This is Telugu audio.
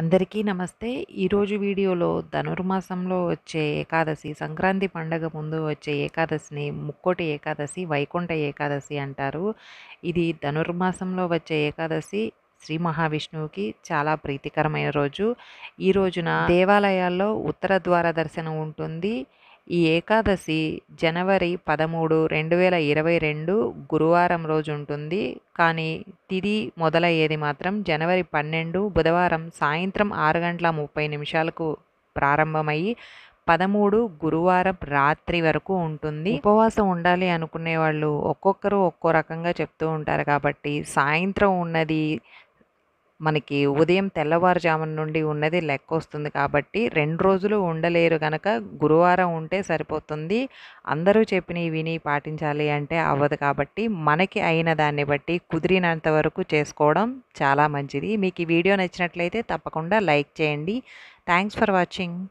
అందరికీ నమస్తే ఈరోజు వీడియోలో ధనుర్మాసంలో వచ్చే ఏకాదశి సంక్రాంతి పండగ ముందు వచ్చే ఏకాదశిని ముక్కోటి ఏకాదశి వైకుంఠ ఏకాదశి అంటారు ఇది ధనుర్మాసంలో వచ్చే ఏకాదశి శ్రీ మహావిష్ణువుకి చాలా ప్రీతికరమైన రోజు ఈ రోజున దేవాలయాల్లో ఉత్తర ద్వార దర్శనం ఉంటుంది ఈ ఏకాదశి జనవరి పదమూడు రెండు వేల ఇరవై రెండు గురువారం రోజు ఉంటుంది కానీ తిది మొదలయ్యేది మాత్రం జనవరి పన్నెండు బుధవారం సాయంత్రం ఆరు గంటల ముప్పై నిమిషాలకు ప్రారంభమయ్యి పదమూడు గురువారం రాత్రి వరకు ఉంటుంది ఉపవాసం ఉండాలి అనుకునే వాళ్ళు ఒక్కొక్కరు ఒక్కో రకంగా చెప్తూ ఉంటారు కాబట్టి సాయంత్రం ఉన్నది మనకి ఉదయం తెల్లవారుజామున నుండి ఉన్నది లెక్క వస్తుంది కాబట్టి రెండు రోజులు ఉండలేరు కనుక గురువారం ఉంటే సరిపోతుంది అందరూ చెప్పినవి విని పాటించాలి అంటే అవ్వదు కాబట్టి మనకి అయిన దాన్ని బట్టి కుదిరినంత వరకు చేసుకోవడం చాలా మంచిది మీకు ఈ వీడియో నచ్చినట్లయితే తప్పకుండా లైక్ చేయండి థ్యాంక్స్ ఫర్ వాచింగ్